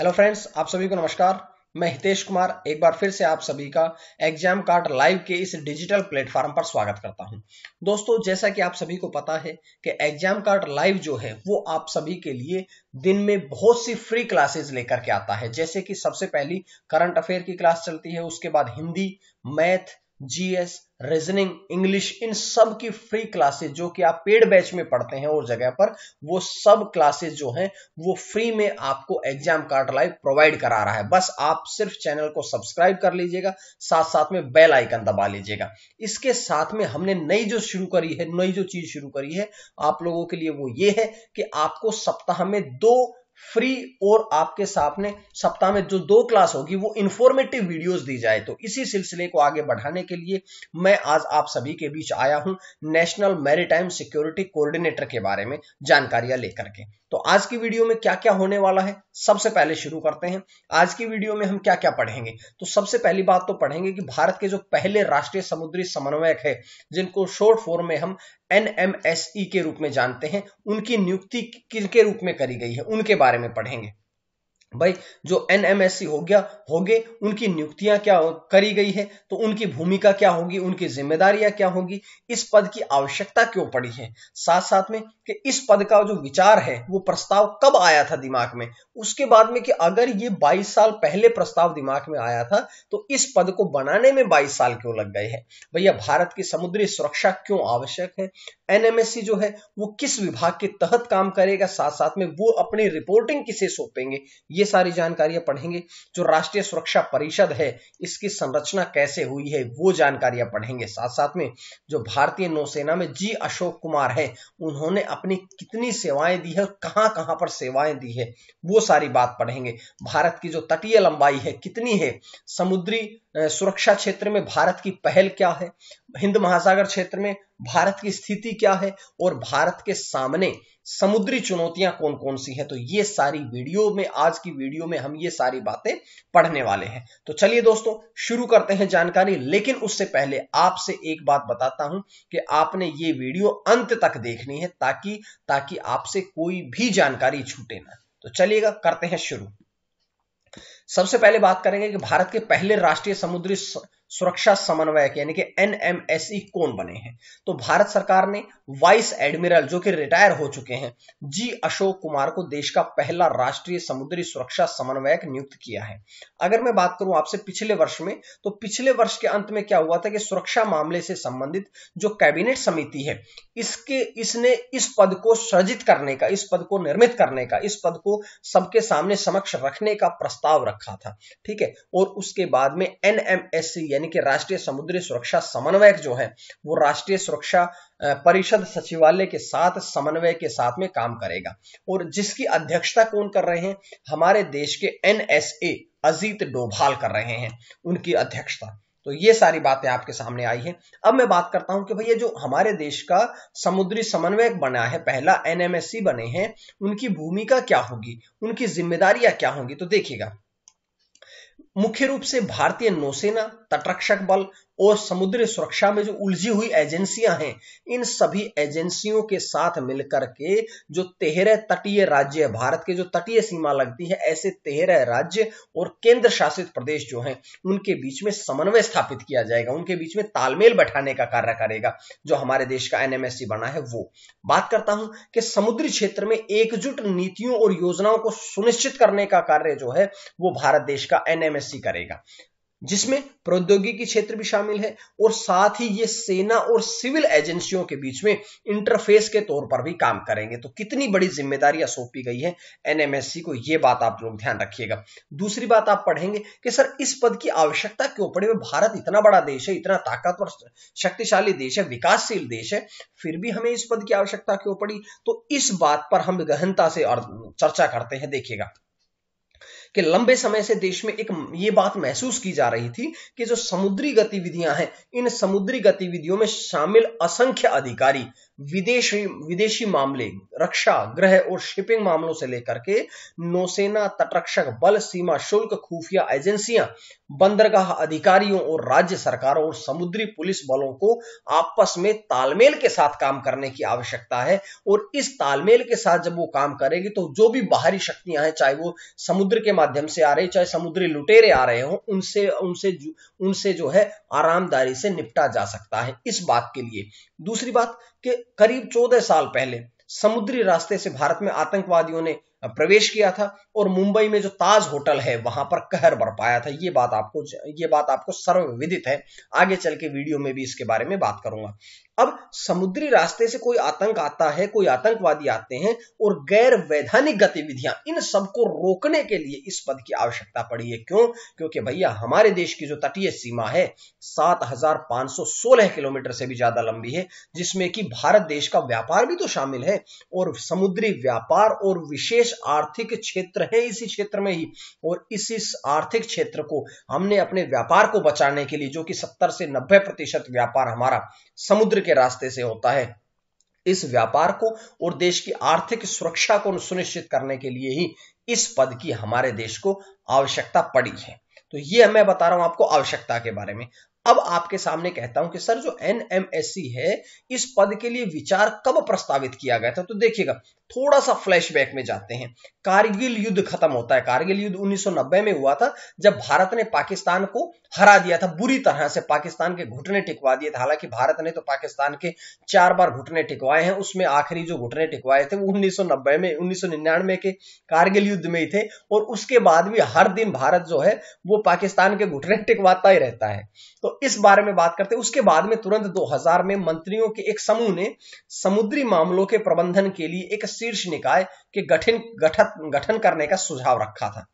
hello friends आप सभी को नमस्कार मैं हितेश कुमार एक बार फिर से आप सभी का एग्जाम कार्ड लाइव के इस डिजिटल प्लेटफॉर्म पर स्वागत करता हूं दोस्तों जैसा कि आप सभी को पता है कि एग्जाम कार्ड लाइव जो है वो आप सभी के लिए दिन में बहुत सी फ्री क्लासेस लेकर के आता है जैसे कि सबसे पहली करंट अफेयर की क्लास चलती है उसके बाद Hindi math GS reasoning English इन सब की फ्री क्लासेज जो कि आप पेड बैच में पढ़ते हैं और जगह पर वो सब क्लासेज जो हैं वो फ्री में आपको एग्जाम कार्ड लाइव प्रोवाइड करा रहा है बस आप सिर्फ चैनल को सब्सक्राइब कर लीजिएगा साथ साथ में बेल आइकन दबा लीजिएगा इसके साथ में हमने नई जो शुरू करी है नई जो चीज शुरू करी है आप लोगों के लिए वो ये है कि आपको सप्ताह में दो फ्री और आपके सामने सप्ताह में जो दो क्लास होगी वो इन्फॉर्मेटिव वीडियोस दी जाए तो इसी सिलसिले को आगे बढ़ाने के लिए मैं आज आप सभी के बीच आया हूं नेशनल मैरिटाइम सिक्योरिटी कोऑर्डिनेटर के बारे में जानकारियां लेकर के तो आज की वीडियो में क्या क्या होने वाला है सबसे पहले शुरू करते हैं आज की वीडियो में हम क्या क्या पढ़ेंगे तो सबसे पहली बात तो पढ़ेंगे कि भारत के जो पहले राष्ट्रीय समुद्री समन्वयक है जिनको शॉर्ट फॉर्म में हम एनएमएसई के रूप में जानते हैं उनकी नियुक्ति के रूप में करी गई है उनके बारे में पढ़ेंगे भाई जो सी हो गया हो गए उनकी नियुक्तियां क्या करी गई है तो उनकी भूमिका क्या होगी उनकी जिम्मेदारियां क्या होगी इस पद की आवश्यकता क्यों पड़ी है साथ साथ में कि इस पद का जो विचार है वो प्रस्ताव कब आया था दिमाग में उसके बाद में कि अगर ये 22 साल पहले प्रस्ताव दिमाग में आया था तो इस पद को बनाने में बाईस साल क्यों लग गए हैं भैया भारत की समुद्री सुरक्षा क्यों आवश्यक है एन जो है वो किस विभाग के तहत काम करेगा साथ साथ में वो अपनी रिपोर्टिंग किसे सौंपेंगे ये सारी जानकारियां पढ़ेंगे जो राष्ट्रीय सुरक्षा परिषद है इसकी संरचना कैसे हुई है वो जानकारियां पढ़ेंगे साथ साथ में जो भारतीय नौसेना में जी अशोक कुमार है उन्होंने अपनी कितनी सेवाएं दी है कहां कहां पर सेवाएं दी है वो सारी बात पढ़ेंगे भारत की जो तटीय लंबाई है कितनी है समुद्री सुरक्षा क्षेत्र में भारत की पहल क्या है हिंद महासागर क्षेत्र में भारत की स्थिति क्या है और भारत के सामने समुद्री चुनौतियां कौन कौन सी हैं तो ये सारी वीडियो में आज की वीडियो में हम ये सारी बातें पढ़ने वाले हैं तो चलिए दोस्तों शुरू करते हैं जानकारी लेकिन उससे पहले आपसे एक बात बताता हूं कि आपने ये वीडियो अंत तक देखनी है ताकि ताकि आपसे कोई भी जानकारी छूटे ना तो चलिएगा करते हैं शुरू सबसे पहले बात करेंगे कि भारत के पहले राष्ट्रीय समुद्री सुरक्षा समन्वयक यानी कि एनएमएसई कौन बने हैं तो भारत सरकार ने वाइस एडमिरल जो कि रिटायर हो चुके हैं जी अशोक कुमार को देश का पहला राष्ट्रीय समुद्री सुरक्षा समन्वयक नियुक्त किया है अगर मैं बात करूं आपसे पिछले वर्ष में तो पिछले वर्ष के अंत में क्या हुआ था कि सुरक्षा मामले से संबंधित जो कैबिनेट समिति है इसके इसने इस पद को सृजित करने का इस पद को निर्मित करने का इस पद को सबके सामने समक्ष रखने का प्रस्ताव रखा था ठीक है और उसके बाद में एनएमएससी यानी कि राष्ट्रीय समुद्री सुरक्षा समन्वयक जो है वो राष्ट्रीय सुरक्षा परिषद सचिवालय के साथ समन्वय के साथ में काम करेगा और जिसकी अध्यक्षता कौन कर रहे हैं हमारे देश के एनएसए अजीत डोभाल कर रहे हैं उनकी अध्यक्षता तो ये सारी बातें आपके सामने आई है अब मैं बात करता हूं कि भैया जो हमारे देश का समुद्री समन्वयक बना है पहला एनएमएससी बने हैं उनकी भूमिका क्या होगी उनकी जिम्मेदारियां क्या होंगी तो देखिएगा मुख्य रूप से भारतीय नौसेना तटरक्षक बल और समुद्र सुरक्षा में जो उलझी हुई एजेंसियां हैं इन सभी एजेंसियों के साथ मिलकर के जो तेरह तटीय राज्य भारत के जो तटीय सीमा लगती है ऐसे तेरह राज्य और केंद्र शासित प्रदेश जो हैं उनके बीच में समन्वय स्थापित किया जाएगा उनके बीच में तालमेल बैठाने का कार्य करेगा जो हमारे देश का एनएमएससी बना है वो बात करता हूं कि समुद्री क्षेत्र में एकजुट नीतियों और योजनाओं को सुनिश्चित करने का कार्य जो है वो भारत देश का एनएमएससी करेगा जिसमें प्रौद्योगिकी क्षेत्र भी शामिल है और साथ ही ये सेना और सिविल एजेंसियों के बीच में इंटरफेस के तौर पर भी काम करेंगे तो कितनी बड़ी जिम्मेदारियां सौंपी गई है एनएमएससी को ये बात आप लोग ध्यान रखिएगा दूसरी बात आप पढ़ेंगे कि सर इस पद की आवश्यकता क्यों पड़ी भारत इतना बड़ा देश है इतना ताकतवर शक्तिशाली देश है विकासशील देश है फिर भी हमें इस पद की आवश्यकता क्यों पड़ी तो इस बात पर हम गहनता से चर्चा करते हैं देखिएगा कि लंबे समय से देश में एक ये बात महसूस की जा रही थी कि जो समुद्री गतिविधियां हैं इन समुद्री गतिविधियों में शामिल असंख्य अधिकारी विदेशी विदेशी मामले रक्षा गृह और शिपिंग मामलों से लेकर के नौसेना तटरक्षक बल सीमा शुल्क खुफिया एजेंसियां बंदरगाह अधिकारियों और राज्य सरकारों और समुद्री पुलिस बलों को आपस में तालमेल के साथ काम करने की आवश्यकता है और इस तालमेल के साथ जब वो काम करेगी तो जो भी बाहरी शक्तियां हैं चाहे वो समुद्र के माध्यम से आ रही चाहे समुद्री लुटेरे आ रहे हों उनसे उनसे उनसे जो है आरामदारी से निपटा जा सकता है इस बात के लिए दूसरी बात कि करीब चौदह साल पहले समुद्री रास्ते से भारत में आतंकवादियों ने प्रवेश किया था और मुंबई में जो ताज होटल है वहां पर कहर बरपाया था ये बात आपको ये बात आपको सर्वविदित है आगे चल के वीडियो में भी इसके बारे में बात करूंगा अब समुद्री रास्ते से कोई आतंक आता है कोई आतंकवादी आते हैं और गैर वैधानिक गतिविधियां इन सबको रोकने के लिए इस पद की आवश्यकता पड़ी है क्यों क्योंकि भैया हमारे देश की जो तटीय सीमा है 7,516 किलोमीटर से भी ज्यादा लंबी है जिसमें कि भारत देश का व्यापार भी तो शामिल है और समुद्री व्यापार और विशेष आर्थिक क्षेत्र है इसी क्षेत्र में ही और इसी आर्थिक क्षेत्र को हमने अपने व्यापार को बचाने के लिए जो कि सत्तर से नब्बे प्रतिशत व्यापार हमारा समुद्र के के रास्ते से होता है इस व्यापार को और देश की आर्थिक सुरक्षा को सुनिश्चित करने के लिए ही इस पद की हमारे देश को आवश्यकता पड़ी है तो ये मैं बता रहा हूं आपको आवश्यकता के बारे में अब आपके सामने कहता हूं कि सर जो एनएमएससी है इस पद के लिए विचार कब प्रस्तावित किया गया था तो देखिएगा थोड़ा सा फ्लैशबैक में जाते हैं कारगिल युद्ध खत्म होता है कारगिल युद्ध 1990 में हुआ था जब भारत ने पाकिस्तान को हरा दिया था बुरी तरह से पाकिस्तान के घुटने टिकवा दिए थे हालांकि भारत ने तो पाकिस्तान के चार बार घुटने टिकवाए हैं उसमें आखिरी जो घुटने टिकवाए थे वो उन्नीस में उन्नीस के कारगिल युद्ध में ही थे और उसके बाद भी हर दिन भारत जो है वो पाकिस्तान के घुटने टिकवाता ही रहता है तो इस बारे में बात करते हैं उसके बाद में तुरंत दो में मंत्रियों के एक समूह ने समुद्री मामलों के प्रबंधन के लिए एक शीर्ष निकाय के गठन गठन गठन करने का सुझाव रखा था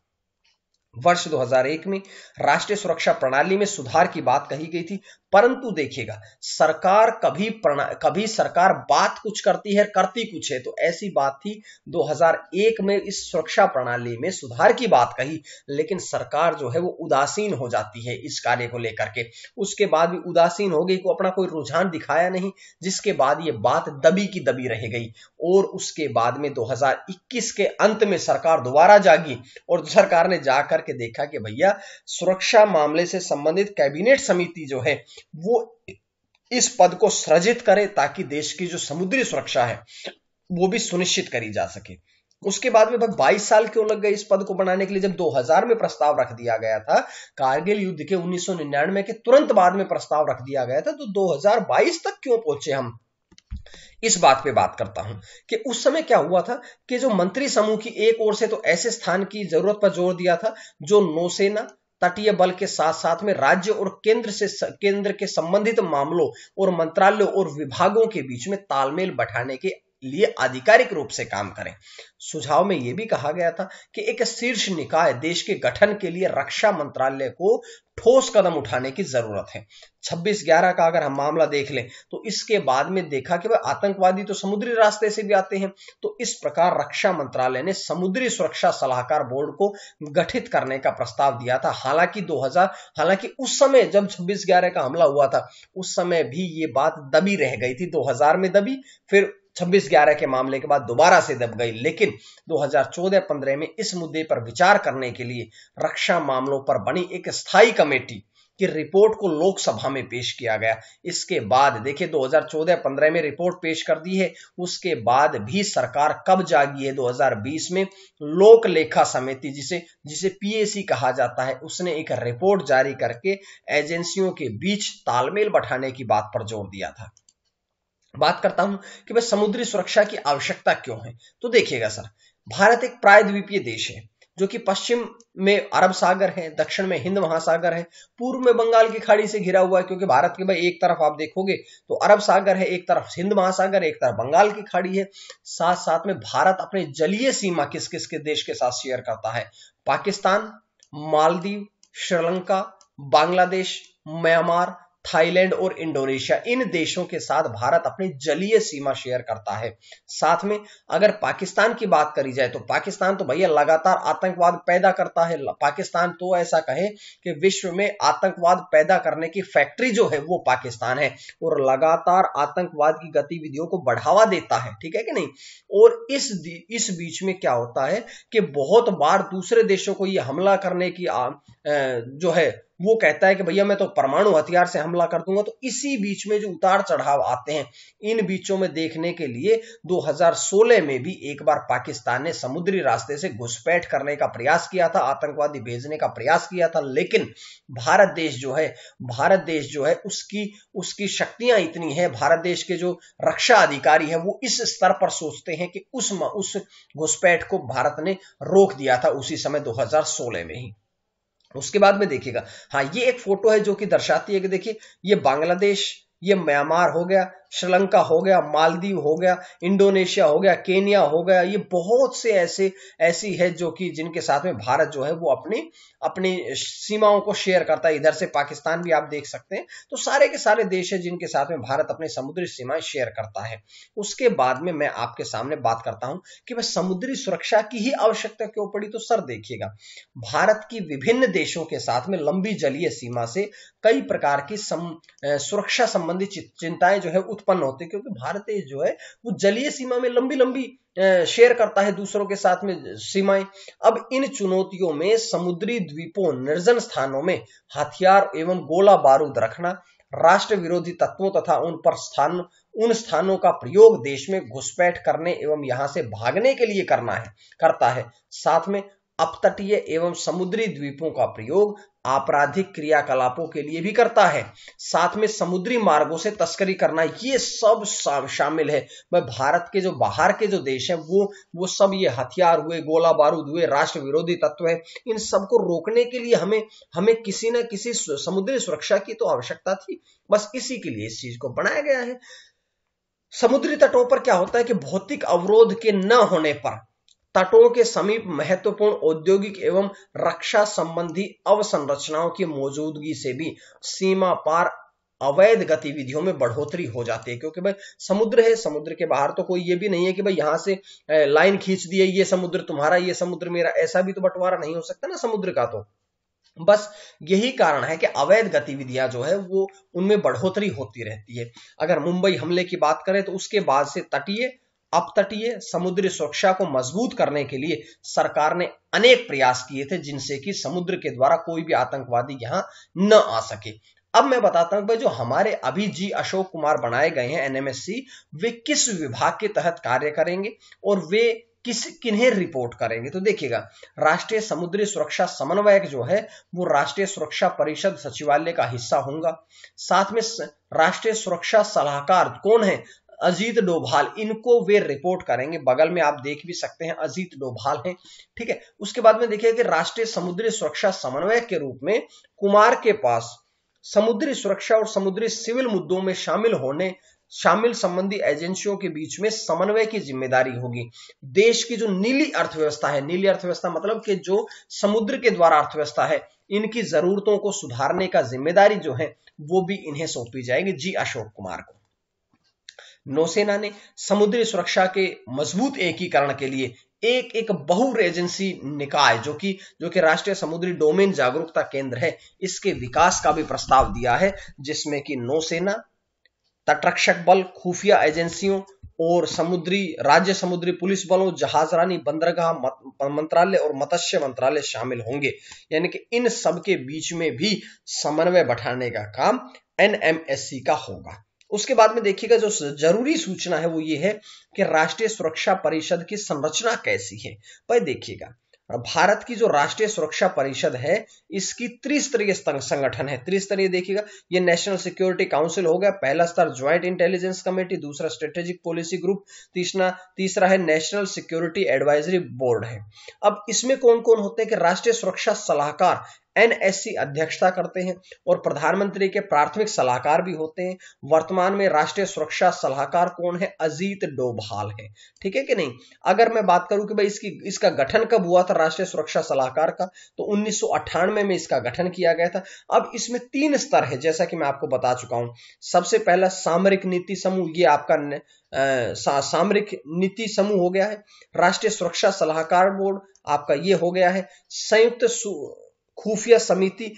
वर्ष 2001 में राष्ट्रीय सुरक्षा प्रणाली में सुधार की बात कही गई थी परंतु देखिएगा सरकार कभी कभी सरकार बात कुछ करती है करती कुछ है तो ऐसी बात थी 2001 में इस सुरक्षा प्रणाली में सुधार की बात कही लेकिन सरकार जो है वो उदासीन हो जाती है इस कार्य को लेकर के उसके बाद भी उदासीन हो गई को अपना कोई रुझान दिखाया नहीं जिसके बाद ये बात दबी की दबी रह गई और उसके बाद में दो के अंत में सरकार दोबारा जागी और सरकार ने जाकर के देखा कि भैया सुरक्षा मामले से संबंधित कैबिनेट समिति जो है वो इस पद को सृजित करे ताकि देश की जो समुद्री सुरक्षा है वो भी सुनिश्चित करी जा सके उसके बाद में लगभग 22 साल क्यों लग गए इस पद को बनाने के लिए जब 2000 में प्रस्ताव रख दिया गया था कारगिल युद्ध के 1999 के तुरंत बाद में प्रस्ताव रख दिया गया था तो 2022 तक क्यों पहुंचे हम इस बात पे बात करता हूं कि उस समय क्या हुआ था कि जो मंत्री समूह की एक ओर से तो ऐसे स्थान की जरूरत पर जोर दिया था जो नौसेना तटीय बल के साथ साथ में राज्य और केंद्र से केंद्र के संबंधित मामलों और मंत्रालयों और विभागों के बीच में तालमेल बैठाने के लिए आधिकारिक रूप से काम करें सुझाव में यह भी कहा गया था कि एक शीर्ष निकाय देश के गठन के लिए रक्षा मंत्रालय को ठोस कदम उठाने की जरूरत है 26 ग्यारह का अगर हम मामला देख लें तो इसके बाद में देखा कि भाई आतंकवादी तो समुद्री रास्ते से भी आते हैं तो इस प्रकार रक्षा मंत्रालय ने समुद्री सुरक्षा सलाहकार बोर्ड को गठित करने का प्रस्ताव दिया था हालांकि 2000 हालांकि उस समय जब 26 ग्यारह का हमला हुआ था उस समय भी ये बात दबी रह गई थी दो में दबी फिर छब्बीस ग्यारह के मामले के बाद दोबारा से दब गई लेकिन 2014-15 में इस मुद्दे पर विचार करने के लिए रक्षा मामलों पर बनी एक स्थायी कमेटी की रिपोर्ट को लोकसभा में पेश किया गया इसके बाद देखिए 2014-15 में रिपोर्ट पेश कर दी है उसके बाद भी सरकार कब जागी है 2020 में लोक लेखा समिति जिसे जिसे पीएसी कहा जाता है उसने एक रिपोर्ट जारी करके एजेंसियों के बीच तालमेल बैठाने की बात पर जोर दिया था बात करता हूं कि भाई समुद्री सुरक्षा की आवश्यकता क्यों है तो देखिएगा सर भारत एक प्रायद्वीपीय देश है जो कि पश्चिम में अरब सागर है दक्षिण में हिंद महासागर है पूर्व में बंगाल की खाड़ी से घिरा हुआ है क्योंकि भारत के भाई एक तरफ आप देखोगे तो अरब सागर है एक तरफ हिंद महासागर एक तरफ बंगाल की खाड़ी है साथ साथ में भारत अपने जलीय सीमा किस किस के देश के साथ शेयर करता है पाकिस्तान मालदीव श्रीलंका बांग्लादेश म्यांमार थाईलैंड और इंडोनेशिया इन देशों के साथ भारत अपनी जलीय सीमा शेयर करता है साथ में अगर पाकिस्तान की बात करी जाए तो पाकिस्तान तो भैया लगातार आतंकवाद पैदा करता है पाकिस्तान तो ऐसा कहे कि विश्व में आतंकवाद पैदा करने की फैक्ट्री जो है वो पाकिस्तान है और लगातार आतंकवाद की गतिविधियों को बढ़ावा देता है ठीक है कि नहीं और इस इस बीच में क्या होता है कि बहुत बार दूसरे देशों को ये हमला करने की आ, जो है वो कहता है कि भैया मैं तो परमाणु हथियार से हमला कर दूंगा तो इसी बीच में जो उतार चढ़ाव आते हैं इन बीचों में देखने के लिए 2016 में भी एक बार पाकिस्तान ने समुद्री रास्ते से घुसपैठ करने का प्रयास किया था आतंकवादी भेजने का प्रयास किया था लेकिन भारत देश जो है भारत देश जो है उसकी उसकी शक्तियां इतनी है भारत देश के जो रक्षा अधिकारी है वो इस स्तर पर सोचते हैं कि उस उस घुसपैठ को भारत ने रोक दिया था उसी समय दो में ही उसके बाद में देखिएगा हाँ ये एक फोटो है जो कि दर्शाती है कि देखिए ये बांग्लादेश ये म्यांमार हो गया श्रीलंका हो गया मालदीव हो गया इंडोनेशिया हो गया केनिया हो गया ये बहुत से ऐसे ऐसी है जो कि जिनके साथ में भारत जो है वो अपनी अपनी सीमाओं को शेयर करता है इधर से पाकिस्तान भी आप देख सकते हैं तो सारे के सारे देश है जिनके साथ में भारत अपनी समुद्री सीमाएं शेयर करता है उसके बाद में मैं आपके सामने बात करता हूं कि भाई समुद्री सुरक्षा की ही आवश्यकता क्यों पड़ी तो सर देखिएगा भारत की विभिन्न देशों के साथ में लंबी जलीय सीमा से कई प्रकार की सुरक्षा संबंधी चिंताएं जो है उत्पन्न होते हैं क्योंकि भारत जो है वो जलीय सीमा में लंबी लंबी शेयर करता है दूसरों के साथ में सीमाएं अब इन चुनौतियों में समुद्री द्वीपों निर्जन स्थानों में हथियार एवं गोला बारूद रखना राष्ट्र विरोधी तत्वों तथा उन पर स्थान उन स्थानों का प्रयोग देश में घुसपैठ करने एवं यहां से भागने के लिए करना है करता है साथ में अपतटीय एवं समुद्री द्वीपों का प्रयोग आपराधिक क्रियाकलापों के लिए भी करता है साथ में समुद्री मार्गों से तस्करी करना ये सब शामिल है मैं भारत के जो बाहर के जो देश हैं वो वो सब ये हथियार हुए गोला बारूद हुए राष्ट्र विरोधी तत्व हैं इन सबको रोकने के लिए हमें हमें किसी न किसी समुद्री सुरक्षा की तो आवश्यकता थी बस इसी के लिए इस चीज को बनाया गया है समुद्री तटों पर क्या होता है कि भौतिक अवरोध के न होने पर तटों के समीप महत्वपूर्ण औद्योगिक एवं रक्षा संबंधी अवसंरचनाओं की मौजूदगी से भी सीमा पार अवैध गतिविधियों में बढ़ोतरी हो जाती है क्योंकि भाई समुद्र है समुद्र के बाहर तो कोई ये भी नहीं है कि भाई यहाँ से लाइन खींच दी है ये समुद्र तुम्हारा ये समुद्र मेरा ऐसा भी तो बंटवारा नहीं हो सकता ना समुद्र का तो बस यही कारण है कि अवैध गतिविधियां जो है वो उनमें बढ़ोतरी होती रहती है अगर मुंबई हमले की बात करें तो उसके बाद से तटीय अपतटीय समुद्री सुरक्षा को मजबूत करने के लिए सरकार ने अनेक प्रयास किए थे जिनसे कि समुद्र के द्वारा कोई भी आतंकवादी यहां न आ सके अब मैं बताता हूं भाई जो हमारे अभी जी अशोक कुमार बनाए गए हैं एनएमएससी वे किस विभाग के तहत कार्य करेंगे और वे किस किन्हें रिपोर्ट करेंगे तो देखिएगा राष्ट्रीय समुद्री सुरक्षा समन्वयक जो है वो राष्ट्रीय सुरक्षा परिषद सचिवालय का हिस्सा होगा साथ में राष्ट्रीय सुरक्षा सलाहकार कौन है अजीत डोभाल इनको वे रिपोर्ट करेंगे बगल में आप देख भी सकते हैं अजीत डोभाल हैं ठीक है उसके बाद में देखिए कि राष्ट्रीय समुद्री सुरक्षा समन्वयक के रूप में कुमार के पास समुद्री सुरक्षा और समुद्री सिविल मुद्दों में शामिल होने शामिल संबंधी एजेंसियों के बीच में समन्वय की जिम्मेदारी होगी देश की जो नीली अर्थव्यवस्था है नीली अर्थव्यवस्था मतलब कि जो समुद्र के द्वारा अर्थव्यवस्था है इनकी जरूरतों को सुधारने का जिम्मेदारी जो है वो भी इन्हें सौंपी जाएगी जी अशोक कुमार को नौसेना ने समुद्री सुरक्षा के मजबूत एकीकरण के लिए एक एक बहु एजेंसी निकाय जो कि जो कि राष्ट्रीय समुद्री डोमेन जागरूकता केंद्र है इसके विकास का भी प्रस्ताव दिया है जिसमें कि नौसेना तटरक्षक बल खुफिया एजेंसियों और समुद्री राज्य समुद्री पुलिस बलों जहाजरानी बंदरगाह मंत्रालय और मत्स्य मंत्रालय शामिल होंगे यानी कि इन सबके बीच में भी समन्वय बैठाने का काम एनएमएससी का होगा उसके बाद में देखिएगा जो जरूरी सूचना है वो ये है कि राष्ट्रीय सुरक्षा परिषद की संरचना कैसी है भाई देखिएगा भारत की जो राष्ट्रीय सुरक्षा परिषद है इसकी त्रिस्तरीय संगठन है त्रिस्तरीय देखिएगा ये नेशनल सिक्योरिटी काउंसिल हो गया पहला स्तर ज्वाइंट इंटेलिजेंस कमेटी दूसरा स्ट्रेटेजिक पॉलिसी ग्रुप तीसरा तीसरा है नेशनल सिक्योरिटी एडवाइजरी बोर्ड है अब इसमें कौन कौन होते हैं कि राष्ट्रीय सुरक्षा सलाहकार एनएससी अध्यक्षता करते हैं और प्रधानमंत्री के प्राथमिक सलाहकार भी होते हैं वर्तमान में राष्ट्रीय सुरक्षा सलाहकार कौन है अजीत डोभाल है ठीक है कि नहीं अगर मैं बात करूं कि भाई इसकी इसका गठन कब हुआ था राष्ट्रीय सुरक्षा सलाहकार का तो उन्नीस में इसका गठन किया गया था अब इसमें तीन स्तर है जैसा कि मैं आपको बता चुका हूं सबसे पहला सामरिक नीति समूह ये आपका न, आ, सा, सामरिक नीति समूह हो गया है राष्ट्रीय सुरक्षा सलाहकार बोर्ड आपका ये हो गया है संयुक्त खुफिया समिति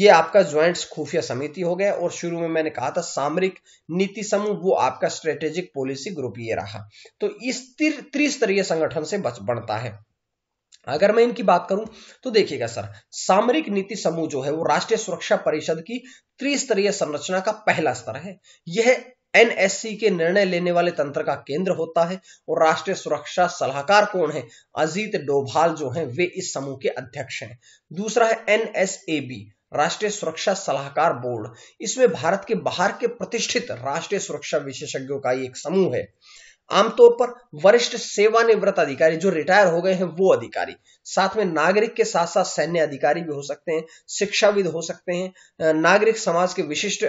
ये आपका ज्वाइंट खुफिया समिति हो गया और शुरू में मैंने कहा था सामरिक नीति समूह वो आपका स्ट्रेटेजिक पॉलिसी ग्रुप ये रहा तो इस त्रिस्तरीय संगठन से बच बनता है अगर मैं इनकी बात करूं तो देखिएगा सर सामरिक नीति समूह जो है वो राष्ट्रीय सुरक्षा परिषद की त्रिस्तरीय संरचना का पहला स्तर है यह एनएससी के निर्णय लेने वाले तंत्र का केंद्र होता है और राष्ट्रीय सुरक्षा सलाहकार कौन है अजीत डोभाल जो हैं वे इस समूह के अध्यक्ष हैं दूसरा है एनएसएबी राष्ट्रीय सुरक्षा सलाहकार बोर्ड इसमें भारत के बाहर के प्रतिष्ठित राष्ट्रीय सुरक्षा विशेषज्ञों का एक समूह है आमतौर पर वरिष्ठ सेवानिवृत्त अधिकारी जो रिटायर हो गए हैं वो अधिकारी साथ में नागरिक के साथ साथ सैन्य अधिकारी भी हो सकते हैं शिक्षाविद हो सकते हैं नागरिक समाज के विशिष्ट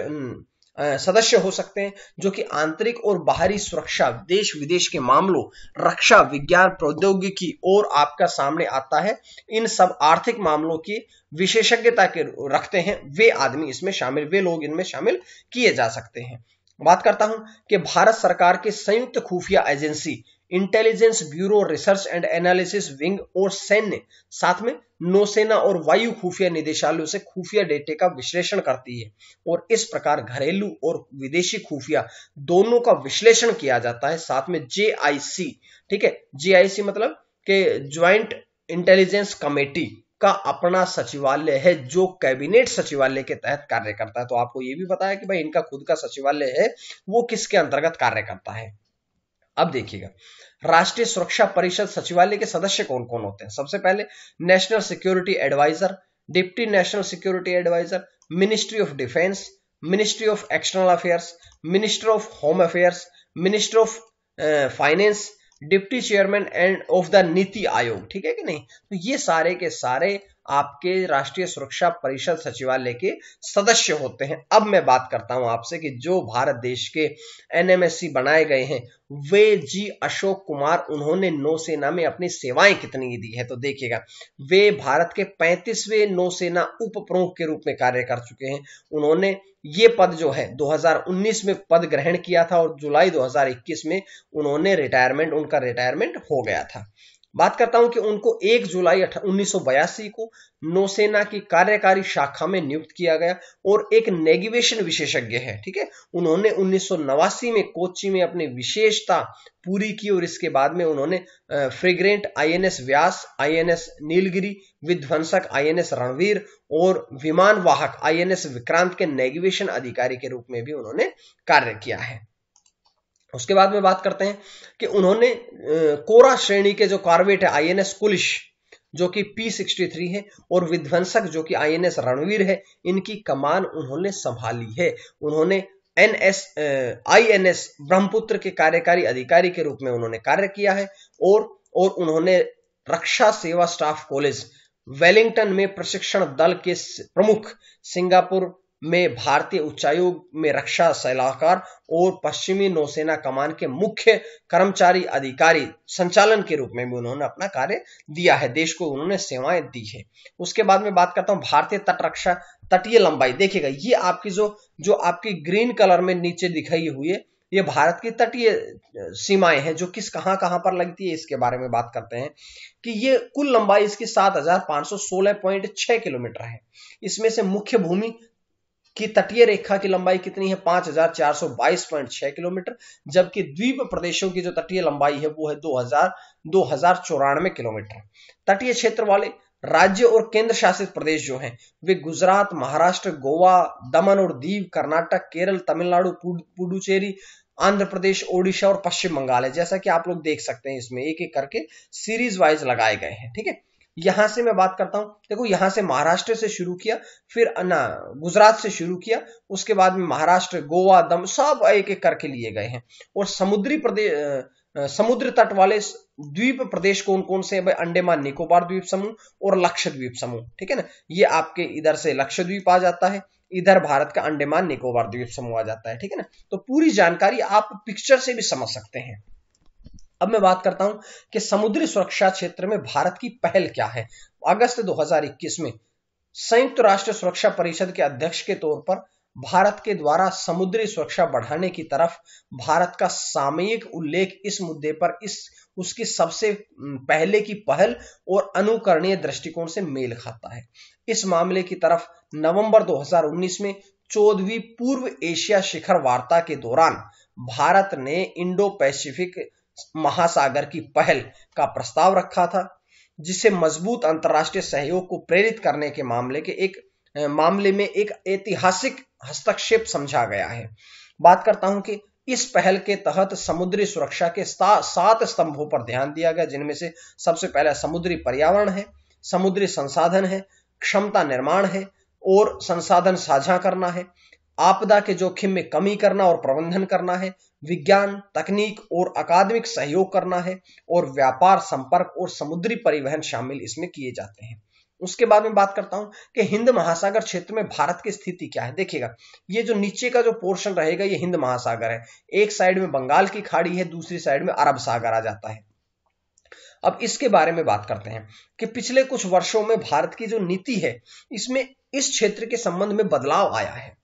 सदस्य हो सकते हैं जो कि आंतरिक और बाहरी सुरक्षा देश विदेश के मामलों रक्षा विज्ञान प्रौद्योगिकी और आपका सामने आता है इन सब आर्थिक मामलों की विशेषज्ञता के रखते हैं वे आदमी इसमें शामिल वे लोग इनमें शामिल किए जा सकते हैं बात करता हूं कि भारत सरकार के संयुक्त खुफिया agency intelligence bureau research and analysis wing और सैन्य साथ में नौसेना और वायु खुफिया निदेशालयों से खुफिया डेटे का विश्लेषण करती है और इस प्रकार घरेलू और विदेशी खुफिया दोनों का विश्लेषण किया जाता है साथ में जे ठीक है जे मतलब के ज्वाइंट इंटेलिजेंस कमेटी का अपना सचिवालय है जो कैबिनेट सचिवालय के तहत कार्य करता है तो आपको यह भी बताया कि भाई इनका खुद का सचिवालय है वो किसके अंतर्गत कार्य करता है अब देखिएगा राष्ट्रीय सुरक्षा परिषद सचिवालय के सदस्य कौन कौन होते हैं सबसे पहले national security adviser deputy national security adviser ministry of defence ministry of external affairs minister of home affairs minister of finance deputy chairman and of the NITI Aayog ठीक है कि नहीं तो ये सारे के सारे आपके राष्ट्रीय सुरक्षा परिषद सचिवालय के सदस्य होते हैं अब मैं बात करता हूं आपसे कि जो भारत देश के एनएमएससी बनाए गए हैं वे जी अशोक कुमार उन्होंने नौसेना में अपनी सेवाएं कितनी दी है तो देखिएगा वे भारत के 35वें नौसेना उप प्रमुख के रूप में कार्य कर चुके हैं उन्होंने ये पद जो है 2019 में पद ग्रहण किया था और जुलाई 2021 में उन्होंने रिटायरमेंट उनका रिटायरमेंट हो गया था बात करता हूं कि उनको 1 जुलाई उन्नीस को नौसेना की कार्यकारी शाखा में नियुक्त किया गया और एक नेगिवेशन विशेषज्ञ है ठीक है उन्होंने उन्नीस में कोची में अपनी विशेषता पूरी की और इसके बाद में उन्होंने frigate INS Vyas INS Nilgiri विध्वंसक आईएनएस रणवीर और विमान वाहक आई विक्रांत के नेगिवेशन अधिकारी के रूप में भी उन्होंने कार्य किया है उसके बाद में बात करते हैं कि उन्होंने कोरा श्रेणी के जो कार्बेट है आई एन कुलिश जो कि P63 है और विध्वंसक जो कि आई रणवीर है इनकी कमान उन्होंने संभाली है उन्होंने N S I N S Brahmaputra के कार्यकारी अधिकारी के रूप में उन्होंने कार्य किया है और और उन्होंने रक्षा सेवा स्टाफ कॉलेज वेलिंगटन में प्रशिक्षण दल के प्रमुख सिंगापुर में भारतीय उच्चायोग में रक्षा सलाहकार और पश्चिमी नौसेना कमान के मुख्य कर्मचारी अधिकारी संचालन के रूप में भी उन्होंने अपना कार्य दिया है देश को उन्होंने सेवाएं दी है उसके बाद में बात करता हूं भारतीय तटरक्षा तटीय लंबाई देखिएगा ये आपकी जो जो आपकी ग्रीन कलर में नीचे दिखाई हुई है ये भारत की तटीय सीमाएं हैं जो किस कहां कहां पर लगती है इसके बारे में बात करते हैं कि ये कुल लंबाई इसकी 7,516.6 किलोमीटर है इसमें से मुख्य भूमि कि तटीय रेखा की लंबाई कितनी है 5422.6 किलोमीटर जबकि द्वीप प्रदेशों की जो तटीय लंबाई है वो है दो हजार दो हजार चौरानवे किलोमीटर तटीय क्षेत्र वाले राज्य और केंद्र शासित प्रदेश जो हैं वे गुजरात महाराष्ट्र गोवा दमन और दीव कर्नाटक केरल तमिलनाडु पुडुचेरी आंध्र प्रदेश ओडिशा और पश्चिम बंगाल है जैसा कि आप लोग देख सकते हैं इसमें एक एक करके सीरीज वाइज लगाए गए हैं ठीक है यहां से मैं बात करता हूं देखो यहां से महाराष्ट्र से शुरू किया फिर ना गुजरात से शुरू किया उसके बाद में महाराष्ट्र गोवा दम सब एक एक करके लिए गए हैं और समुद्री प्रदेश समुद्र तट वाले द्वीप प्रदेश कौन कौन से भाई अंडेमान निकोबार द्वीप समूह और लक्षद्वीप समूह ठीक है ना ये आपके इधर से लक्षद्वीप आ जाता है इधर भारत का अंडेमान निकोबार द्वीप समूह आ जाता है ठीक है ना तो पूरी जानकारी आप पिक्चर से भी समझ सकते हैं अब मैं बात करता हूं कि समुद्री सुरक्षा क्षेत्र में भारत की पहल क्या है अगस्त 2021 में संयुक्त राष्ट्र सुरक्षा परिषद के अध्यक्ष के तौर पर भारत के द्वारा समुद्री सुरक्षा बढ़ाने की तरफ भारत का सामयिक उल्लेख इस मुद्दे पर इस उसकी सबसे पहले की पहल और अनुकरणीय दृष्टिकोण से मेल खाता है इस मामले की तरफ नवंबर 2019 में चौदहवीं पूर्व एशिया शिखर वार्ता के दौरान भारत ने इंडो पैसिफिक महासागर की पहल का प्रस्ताव रखा था जिसे मजबूत अंतर्राष्ट्रीय सहयोग को प्रेरित करने के मामले के एक मामले में एक ऐतिहासिक हस्तक्षेप समझा गया है बात करता हूं कि इस पहल के तहत समुद्री सुरक्षा के सात स्तंभों पर ध्यान दिया गया जिनमें से सबसे पहला समुद्री पर्यावरण है समुद्री संसाधन है क्षमता निर्माण है और संसाधन साझा करना है आपदा के जोखिम में कमी करना और प्रबंधन करना है विज्ञान तकनीक और अकादमिक सहयोग करना है और व्यापार संपर्क और समुद्री परिवहन शामिल इसमें किए जाते हैं उसके बाद में बात करता हूं कि हिंद महासागर क्षेत्र में भारत की स्थिति क्या है देखिएगा ये जो नीचे का जो पोर्शन रहेगा ये हिंद महासागर है एक साइड में बंगाल की खाड़ी है दूसरी साइड में अरब सागर आ जाता है अब इसके बारे में बात करते हैं कि पिछले कुछ वर्षों में भारत की जो नीति है इसमें इस क्षेत्र के संबंध में बदलाव आया है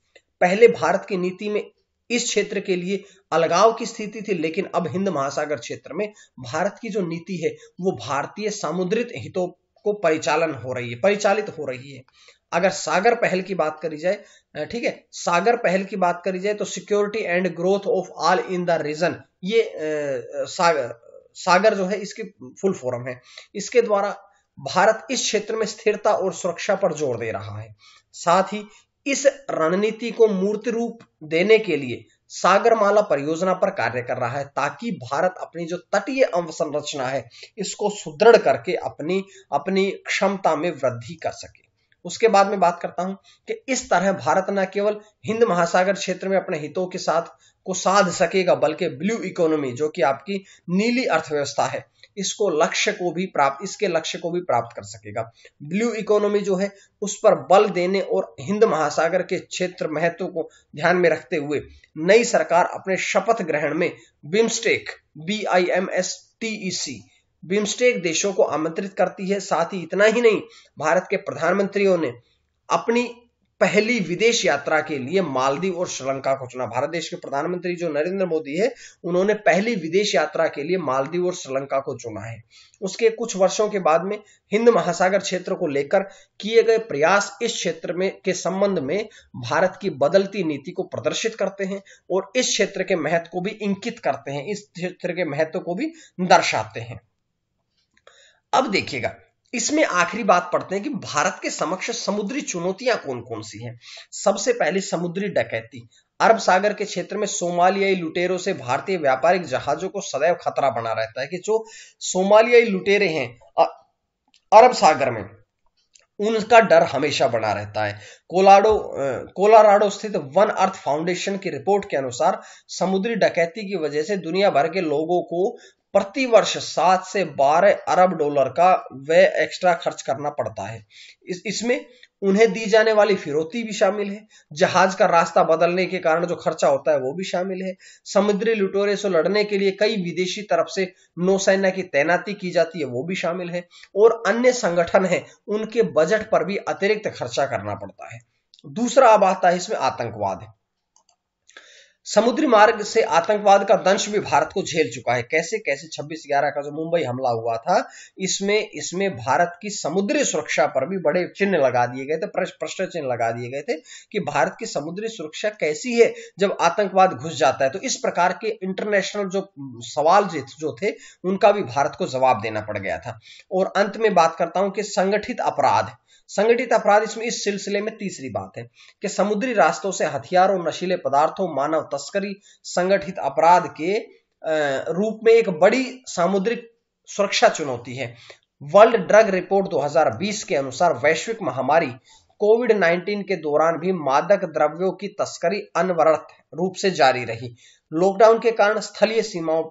पहले भारत की नीति में इस क्षेत्र के लिए अलगाव की स्थिति थी लेकिन अब हिंद महासागर क्षेत्र में भारत की जो नीति है वो भारतीय सामुद्रिक हितों को परिचालन हो रही है परिचालित हो रही है अगर सागर पहल की बात करी जाए ठीक है सागर पहल की बात करी जाए तो security and growth of all in the region ये सागर सागर जो है इसकी फुल फॉर्म है इसके द्वारा भारत इस क्षेत्र में स्थिरता और सुरक्षा पर जोर दे रहा है साथ ही इस रणनीति को मूर्त रूप देने के लिए सागरमाला परियोजना पर कार्य कर रहा है ताकि भारत अपनी जो तटीय अवसंरचना है इसको सुदृढ़ करके अपनी अपनी क्षमता में वृद्धि कर सके उसके बाद में बात करता हूं कि इस तरह भारत न केवल हिंद महासागर क्षेत्र में अपने हितों के साथ को साध सकेगा बल्कि ब्लू इकोनॉमी जो कि आपकी नीली अर्थव्यवस्था है इसको लक्ष्य को भी प्राप्त इसके लक्ष्य को भी प्राप्त कर सकेगा ब्लू इकोनॉमी जो है उस पर बल देने और हिंद महासागर के क्षेत्र महत्व को ध्यान में रखते हुए नई सरकार अपने शपथ ग्रहण में BIMSTEC B I M S T E C BIMSTEC देशों को आमंत्रित करती है साथ ही इतना ही नहीं भारत के प्रधानमंत्रियों ने अपनी पहली विदेश यात्रा के लिए मालदीव और श्रीलंका को चुना भारत देश के प्रधानमंत्री जो नरेंद्र मोदी है उन्होंने पहली विदेश यात्रा के लिए मालदीव और श्रीलंका को चुना है उसके कुछ वर्षों के बाद में हिंद महासागर क्षेत्र को लेकर किए गए प्रयास इस क्षेत्र में के संबंध में भारत की बदलती नीति को प्रदर्शित करते हैं और इस क्षेत्र के महत्व को भी इंकित करते हैं इस क्षेत्र के महत्व को भी दर्शाते हैं अब देखिएगा इसमें आखिरी बात पढ़ते हैं कि भारत के समक्ष समुद्री चुनौतियां कौन कौन सी हैं सबसे पहली समुद्री डकैती अरब सागर के क्षेत्र में सोमालियाई लुटेरों से भारतीय व्यापारिक जहाजों को सदैव खतरा बना रहता है कि जो सोमालियाई लुटेरे हैं अरब सागर में उनका डर हमेशा बना रहता है कोलाडो कोलाराडो स्थित वन अर्थ फाउंडेशन की रिपोर्ट के अनुसार समुद्री डकैती की वजह से दुनिया भर के लोगों को प्रतिवर्ष सात से बारह अरब डॉलर का वह एक्स्ट्रा खर्च करना पड़ता है इस इसमें उन्हें दी जाने वाली फिरौती भी शामिल है जहाज का रास्ता बदलने के कारण जो खर्चा होता है वो भी शामिल है समुद्री लुटोरे से लड़ने के लिए कई विदेशी तरफ से नौसेना की तैनाती की जाती है वो भी शामिल है और अन्य संगठन है उनके बजट पर भी अतिरिक्त खर्चा करना पड़ता है दूसरा अब आता है इसमें आतंकवाद है समुद्री मार्ग से आतंकवाद का दंश भी भारत को झेल चुका है कैसे कैसे 26 ग्यारह का जो मुंबई हमला हुआ था इसमें इसमें भारत की समुद्री सुरक्षा पर भी बड़े चिन्ह लगा दिए गए थे प्रश्न चिन्ह लगा दिए गए थे कि भारत की समुद्री सुरक्षा कैसी है जब आतंकवाद घुस जाता है तो इस प्रकार के इंटरनेशनल जो सवाल जो थे उनका भी भारत को जवाब देना पड़ गया था और अंत में बात करता हूं कि संगठित अपराध संगठित अपराध इसमें इस सिलसिले में तीसरी बात है कि समुद्री रास्तों से हथियारों नशीले पदार्थों मानव तस्करी संगठित अपराध के रूप में एक बड़ी सामुद्रिक सुरक्षा चुनौती है वर्ल्ड ड्रग रिपोर्ट 2020 के अनुसार वैश्विक महामारी कोविड 19 के दौरान भी मादक द्रव्यों की तस्करी अनवरत रूप से जारी रही लॉकडाउन के कारण स्थलीय सीमाओं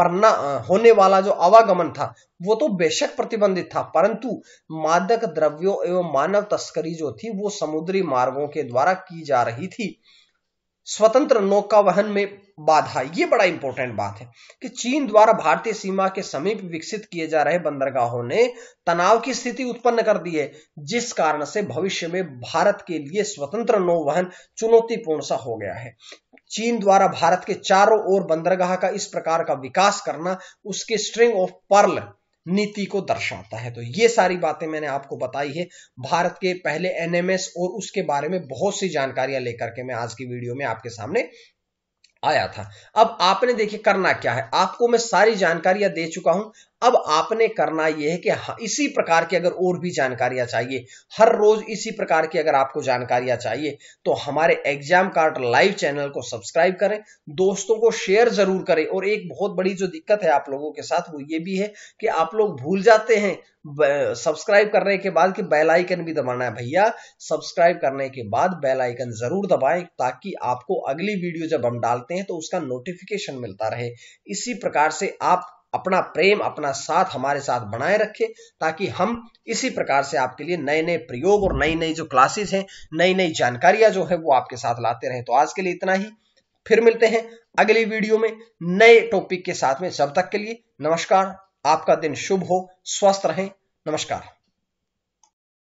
पर न होने वाला जो आवागमन था वो तो बेशक प्रतिबंधित था परंतु मादक द्रव्यों एवं मानव तस्करी जो थी वो समुद्री मार्गों के द्वारा की जा रही थी स्वतंत्र नौका वहन में बाधा ये बड़ा इंपॉर्टेंट बात है कि चीन द्वारा भारतीय सीमा के समीप विकसित किए जा रहे बंदरगाहों ने तनाव की स्थिति उत्पन्न कर दी है जिस कारण से भविष्य में भारत के लिए स्वतंत्र नौवहन चुनौतीपूर्ण सा हो गया है चीन द्वारा भारत के चारों ओर बंदरगाह का इस प्रकार का विकास करना उसके स्ट्रिंग ऑफ पर्ल नीति को दर्शाता है तो ये सारी बातें मैंने आपको बताई है भारत के पहले एनएमएस और उसके बारे में बहुत सी जानकारियां लेकर के मैं आज की वीडियो में आपके सामने आया था अब आपने देखिए करना क्या है आपको मैं सारी जानकारियां दे चुका हूं अब आपने करना यह है कि इसी प्रकार की अगर और भी जानकारियां चाहिए हर रोज इसी प्रकार की अगर आपको जानकारियां चाहिए तो हमारे एग्जाम कार्ड लाइव चैनल को सब्सक्राइब करें दोस्तों को शेयर जरूर करें और एक बहुत बड़ी जो दिक्कत है आप लोगों के साथ वो ये भी है कि आप लोग भूल जाते हैं सब्सक्राइब करने के बाद कि बेल आइकन भी दबाना है भैया सब्सक्राइब करने के बाद बेल आइकन जरूर दबाएं ताकि आपको अगली वीडियो जब हम डालते हैं तो उसका नोटिफिकेशन मिलता रहे इसी प्रकार से आप अपना प्रेम अपना साथ हमारे साथ बनाए रखें ताकि हम इसी प्रकार से आपके लिए नए नए प्रयोग और नई नई जो क्लासेस हैं नई नई जानकारियां जो है वो आपके साथ लाते रहें तो आज के लिए इतना ही फिर मिलते हैं अगली वीडियो में नए टॉपिक के साथ में जब तक के लिए नमस्कार आपका दिन शुभ हो स्वस्थ रहें नमस्कार